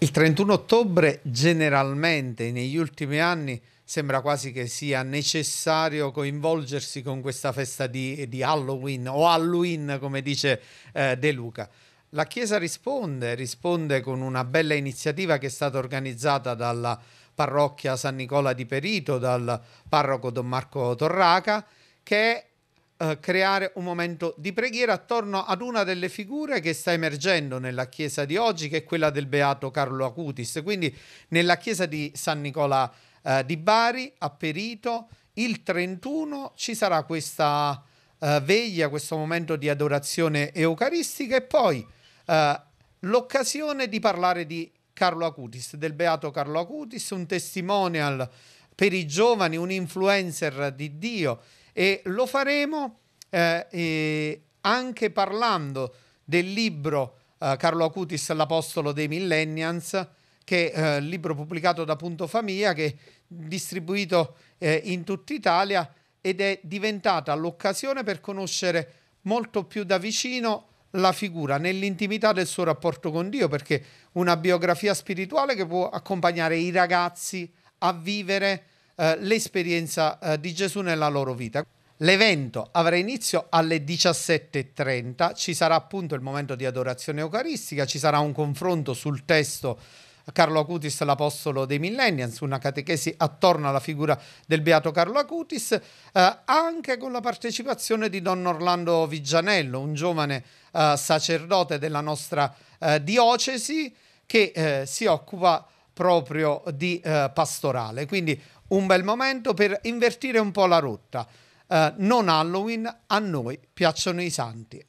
Il 31 ottobre generalmente negli ultimi anni sembra quasi che sia necessario coinvolgersi con questa festa di, di Halloween o Halloween come dice eh, De Luca. La Chiesa risponde, risponde con una bella iniziativa che è stata organizzata dalla parrocchia San Nicola di Perito, dal parroco Don Marco Torraca, che eh, creare un momento di preghiera attorno ad una delle figure che sta emergendo nella chiesa di oggi, che è quella del beato Carlo Acutis. Quindi nella chiesa di San Nicola eh, di Bari, a Perito, il 31 ci sarà questa eh, veglia, questo momento di adorazione eucaristica e poi eh, l'occasione di parlare di Carlo Acutis, del beato Carlo Acutis, un testimonial per i giovani, un influencer di Dio e lo faremo eh, anche parlando del libro eh, Carlo Acutis, l'Apostolo dei Millennials, che è eh, un libro pubblicato da Punto Famiglia, che è distribuito eh, in tutta Italia ed è diventata l'occasione per conoscere molto più da vicino la figura nell'intimità del suo rapporto con Dio, perché una biografia spirituale che può accompagnare i ragazzi a vivere eh, l'esperienza eh, di Gesù nella loro vita. L'evento avrà inizio alle 17.30, ci sarà appunto il momento di adorazione eucaristica, ci sarà un confronto sul testo Carlo Acutis, l'apostolo dei millennials, una catechesi attorno alla figura del beato Carlo Acutis, eh, anche con la partecipazione di Don Orlando Vigianello, un giovane eh, sacerdote della nostra eh, diocesi che eh, si occupa proprio di eh, pastorale. Quindi un bel momento per invertire un po' la rotta. Eh, non Halloween, a noi piacciono i santi.